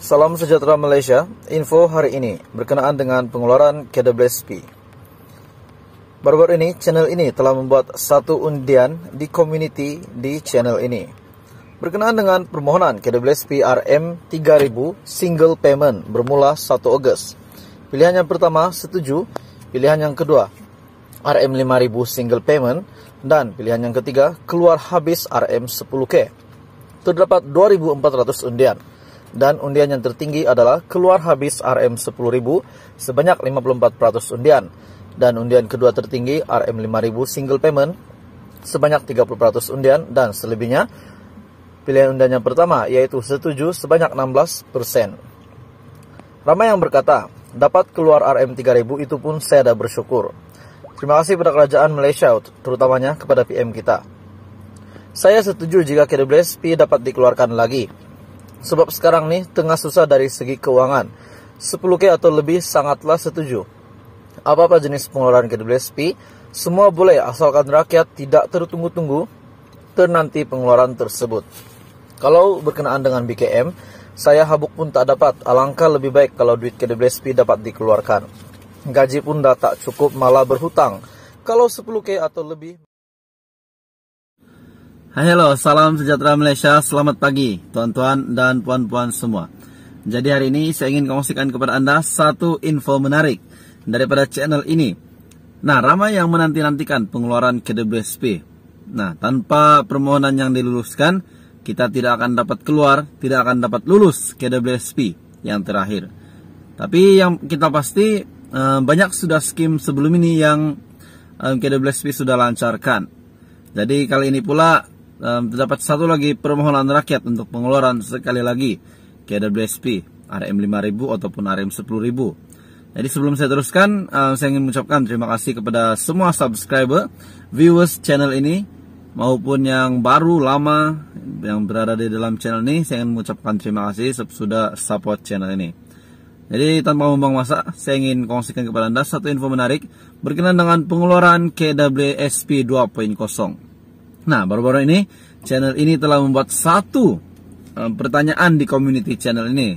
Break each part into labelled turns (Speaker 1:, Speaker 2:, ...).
Speaker 1: Salam sejahtera Malaysia. Info hari ini berkenaan dengan pengeluaran KWSP. Baru-baru ini, channel ini telah membuat satu undian di community di channel ini. Berkenaan dengan permohonan KWSP RM 3000 single payment bermula 1 Ogos. Pilihan yang pertama setuju, pilihan yang kedua RM 5000 single payment dan pilihan yang ketiga keluar habis RM 10k. Terdapat 2400 undian dan undian yang tertinggi adalah keluar habis RM10.000 sebanyak 54% undian dan undian kedua tertinggi RM5.000 single payment sebanyak 30% undian dan selebihnya pilihan undian yang pertama yaitu setuju sebanyak 16%. Ramai yang berkata, dapat keluar RM3000 itu pun saya dah bersyukur. Terima kasih pada kerajaan Malaysia terutamanya kepada PM kita. Saya setuju jika KWSP dapat dikeluarkan lagi Sebab sekarang nih tengah susah dari segi keuangan. 10K atau lebih sangatlah setuju. Apa-apa jenis pengeluaran KWSP, semua boleh asalkan rakyat tidak tertunggu-tunggu ternanti pengeluaran tersebut. Kalau berkenaan dengan BKM, saya habuk pun tak dapat. Alangkah lebih baik kalau duit KWSP dapat dikeluarkan. Gaji pun dah tak cukup malah berhutang. Kalau 10K atau lebih Hai halo, salam sejahtera Malaysia, selamat pagi tuan-tuan dan puan-puan semua Jadi hari ini saya ingin kongsikan kepada anda satu info menarik daripada channel ini Nah ramai yang menanti-nantikan pengeluaran KWSP. Nah tanpa permohonan yang diluluskan kita tidak akan dapat keluar, tidak akan dapat lulus KWSP yang terakhir Tapi yang kita pasti eh, banyak sudah skim sebelum ini yang eh, KWSP sudah lancarkan jadi kali ini pula terdapat satu lagi permohonan rakyat untuk pengeluaran sekali lagi KWSP RM5000 ataupun RM10000. Jadi sebelum saya teruskan, saya ingin mengucapkan terima kasih kepada semua subscriber, viewers channel ini maupun yang baru lama yang berada di dalam channel ini, saya ingin mengucapkan terima kasih sudah support channel ini. Jadi tanpa membuang masa, saya ingin kongsikan kepada Anda satu info menarik berkenaan dengan pengeluaran KWSP 2.0. Nah, baru-baru ini channel ini telah membuat satu uh, pertanyaan di community channel ini.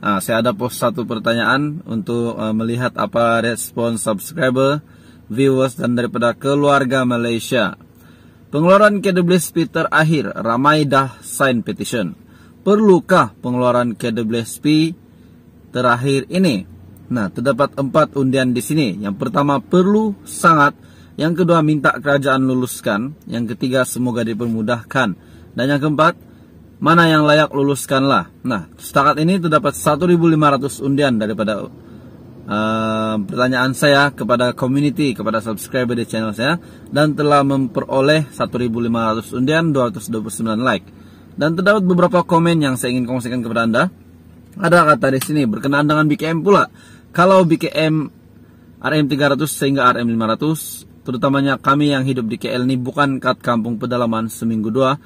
Speaker 1: Nah, saya ada post satu pertanyaan untuk uh, melihat apa respon subscriber, viewers, dan daripada keluarga Malaysia. Pengeluaran KWS Peter akhir, ramai dah sign petition. Perlukah pengeluaran KWSP terakhir ini? Nah, terdapat empat undian di sini. Yang pertama, perlu sangat yang kedua minta kerajaan luluskan. Yang ketiga semoga dipermudahkan. Dan yang keempat mana yang layak luluskanlah. Nah, setakat ini terdapat 1.500 undian daripada uh, pertanyaan saya kepada community, kepada subscriber di channel saya dan telah memperoleh 1.500 undian 229 like. Dan terdapat beberapa komen yang saya ingin kongsikan kepada Anda. Ada kata di sini berkenaan dengan BKM pula. Kalau BKM RM300 sehingga RM500 terutamanya kami yang hidup di KL ini bukan kat kampung pedalaman seminggu dua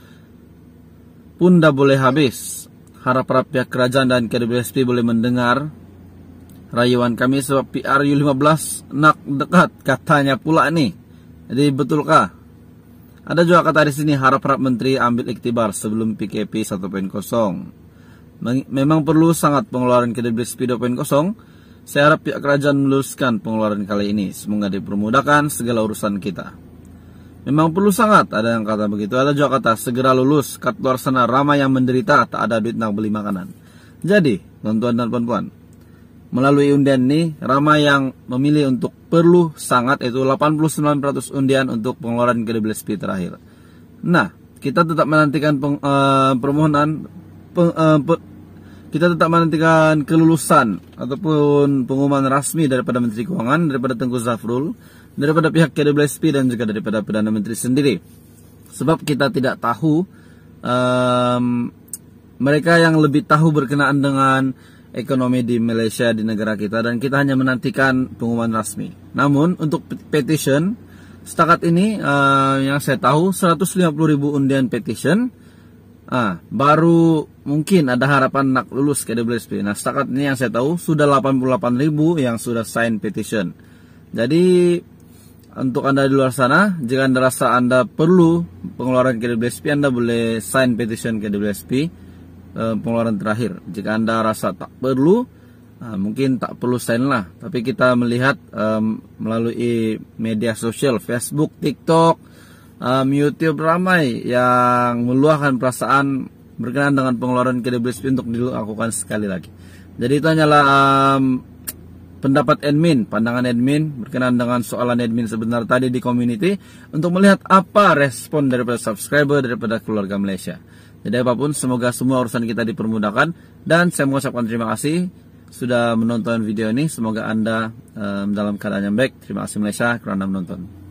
Speaker 1: pun dah boleh habis. Harap harap pihak kerajaan dan KDBSP boleh mendengar rayuan kami sebab PRU 15 nak dekat katanya pula nih. Jadi betulkah? Ada juga kata di sini harap-harap menteri ambil iktibar sebelum PKP 1.0. Memang perlu sangat pengeluaran KDBSP 2.0 saya harap pihak kerajaan meluruskan pengeluaran kali ini. Semoga dipermudahkan segala urusan kita. Memang perlu sangat ada yang kata begitu. Ada juga kata segera lulus, kat luar sana ramai yang menderita tak ada duit nak beli makanan. Jadi, tuan-tuan dan puan-puan, melalui undian ini ramai yang memilih untuk perlu sangat itu 89% undian untuk pengeluaran ke-11 kredibilitas terakhir. Nah, kita tetap menantikan peng, uh, permohonan eh, kita tetap menantikan kelulusan ataupun pengumuman rasmi daripada Menteri Keuangan, daripada Tengku Zafrul, daripada pihak KWSP dan juga daripada Perdana Menteri sendiri. Sebab kita tidak tahu um, mereka yang lebih tahu berkenaan dengan ekonomi di Malaysia di negara kita dan kita hanya menantikan pengumuman rasmi. Namun untuk petition setakat ini uh, yang saya tahu 150 ribu undian petition uh, baru mungkin ada harapan nak lulus ke WSP. Nah, setakat ini yang saya tahu sudah 88.000 yang sudah sign petition. Jadi untuk Anda di luar sana, jika Anda rasa Anda perlu pengeluaran ke WSP, Anda boleh sign petition ke WSP eh, pengeluaran terakhir. Jika Anda rasa tak perlu, eh, mungkin tak perlu sign lah. Tapi kita melihat melalui media sosial, Facebook, TikTok, YouTube ramai yang meluahkan perasaan berkenaan dengan pengeluaran KWSP untuk dilakukan sekali lagi. Jadi itu hanyalah um, pendapat admin, pandangan admin berkenaan dengan soalan admin sebentar tadi di community untuk melihat apa respon daripada subscriber daripada keluarga Malaysia. Jadi apapun semoga semua urusan kita dipermudahkan dan saya mengucapkan terima kasih sudah menonton video ini. Semoga Anda um, dalam keadaan yang baik. Terima kasih Malaysia kerana menonton.